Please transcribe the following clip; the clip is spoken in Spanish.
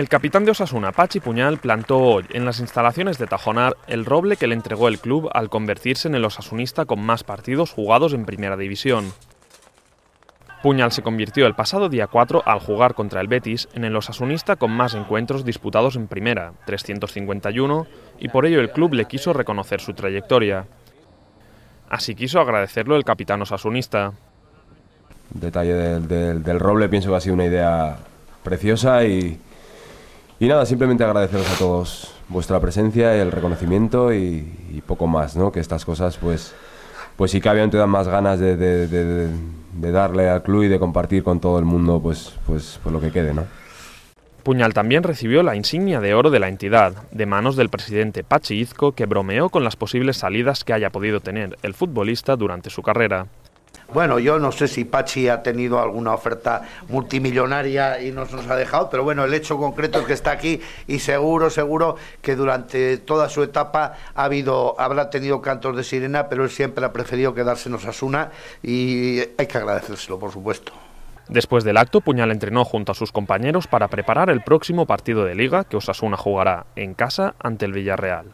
El capitán de Osasuna, Pachi Puñal, plantó hoy en las instalaciones de Tajonar el roble que le entregó el club al convertirse en el osasunista con más partidos jugados en Primera División. Puñal se convirtió el pasado día 4 al jugar contra el Betis en el osasunista con más encuentros disputados en Primera, 351, y por ello el club le quiso reconocer su trayectoria. Así quiso agradecerlo el capitán osasunista. Detalle del, del roble pienso que ha sido una idea preciosa y, y nada, simplemente agradeceros a todos vuestra presencia, el reconocimiento y, poco más, ¿no? Que estas cosas, pues, pues si cabe, habían te dan más ganas de, darle al club y de compartir con todo el mundo, pues, pues, pues, lo que quede, ¿no? Puñal también recibió la insignia de oro de la entidad, de manos del presidente Pachi Izco, que bromeó con las posibles salidas que haya podido tener el futbolista durante su carrera. Bueno, yo no sé si Pachi ha tenido alguna oferta multimillonaria y nos, nos ha dejado, pero bueno, el hecho concreto es que está aquí y seguro, seguro que durante toda su etapa ha habido, habrá tenido cantos de sirena, pero él siempre ha preferido quedarse en Osasuna y hay que agradecérselo, por supuesto. Después del acto, Puñal entrenó junto a sus compañeros para preparar el próximo partido de liga que Osasuna jugará en casa ante el Villarreal.